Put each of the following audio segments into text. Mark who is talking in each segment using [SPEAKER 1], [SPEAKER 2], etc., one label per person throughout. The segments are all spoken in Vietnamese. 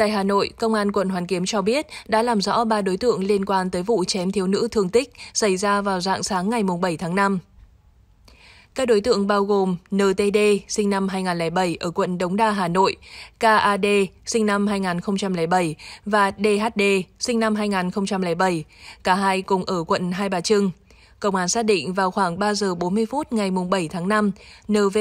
[SPEAKER 1] Tại Hà Nội, Công an quận Hoàn Kiếm cho biết đã làm rõ 3 đối tượng liên quan tới vụ chém thiếu nữ thương tích xảy ra vào dạng sáng ngày 7 tháng 5. Các đối tượng bao gồm NTD, sinh năm 2007 ở quận Đống Đa, Hà Nội, KAD, sinh năm 2007 và DHD, sinh năm 2007, cả hai cùng ở quận Hai Bà Trưng. Công an xác định vào khoảng 3 giờ 40 phút ngày 7 tháng 5, NVC,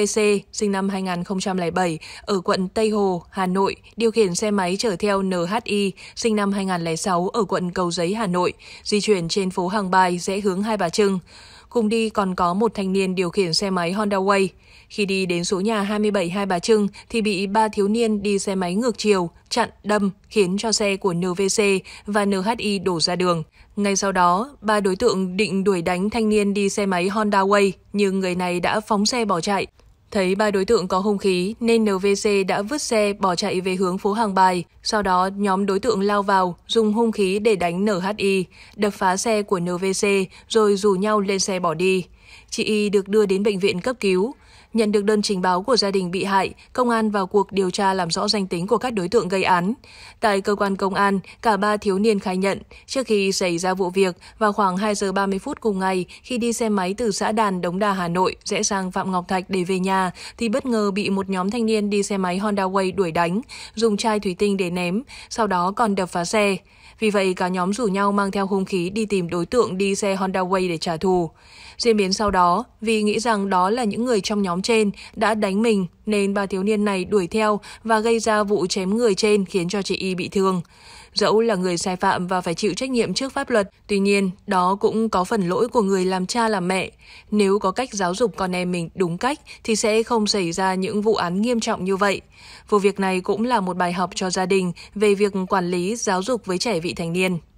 [SPEAKER 1] sinh năm 2007, ở quận Tây Hồ, Hà Nội, điều khiển xe máy chở theo NHI, sinh năm 2006, ở quận Cầu Giấy, Hà Nội, di chuyển trên phố Hàng Bài, rẽ hướng Hai Bà Trưng. Cùng đi còn có một thanh niên điều khiển xe máy Honda Way. Khi đi đến số nhà 27 Hai Bà Trưng thì bị ba thiếu niên đi xe máy ngược chiều, chặn, đâm khiến cho xe của NVC và NHI đổ ra đường. Ngay sau đó, ba đối tượng định đuổi đánh thanh niên đi xe máy Honda Way nhưng người này đã phóng xe bỏ chạy. Thấy ba đối tượng có hung khí nên NVC đã vứt xe bỏ chạy về hướng phố Hàng Bài. Sau đó, nhóm đối tượng lao vào, dùng hung khí để đánh NHI, đập phá xe của NVC rồi rủ nhau lên xe bỏ đi. Chị Y được đưa đến bệnh viện cấp cứu, Nhận được đơn trình báo của gia đình bị hại, công an vào cuộc điều tra làm rõ danh tính của các đối tượng gây án. Tại cơ quan công an, cả ba thiếu niên khai nhận, trước khi xảy ra vụ việc, vào khoảng 2 giờ 30 phút cùng ngày, khi đi xe máy từ xã Đàn, Đống Đa, Hà Nội, rẽ sang Phạm Ngọc Thạch để về nhà, thì bất ngờ bị một nhóm thanh niên đi xe máy Honda Way đuổi đánh, dùng chai thủy tinh để ném, sau đó còn đập phá xe. Vì vậy, cả nhóm rủ nhau mang theo hung khí đi tìm đối tượng đi xe Honda Way để trả thù. Diễn biến sau đó, vì nghĩ rằng đó là những người trong nhóm nhóm trên đã đánh mình nên ba thiếu niên này đuổi theo và gây ra vụ chém người trên khiến cho chị Y bị thương. Dẫu là người sai phạm và phải chịu trách nhiệm trước pháp luật, tuy nhiên đó cũng có phần lỗi của người làm cha làm mẹ. Nếu có cách giáo dục con em mình đúng cách thì sẽ không xảy ra những vụ án nghiêm trọng như vậy. Vụ việc này cũng là một bài học cho gia đình về việc quản lý giáo dục với trẻ vị thành niên.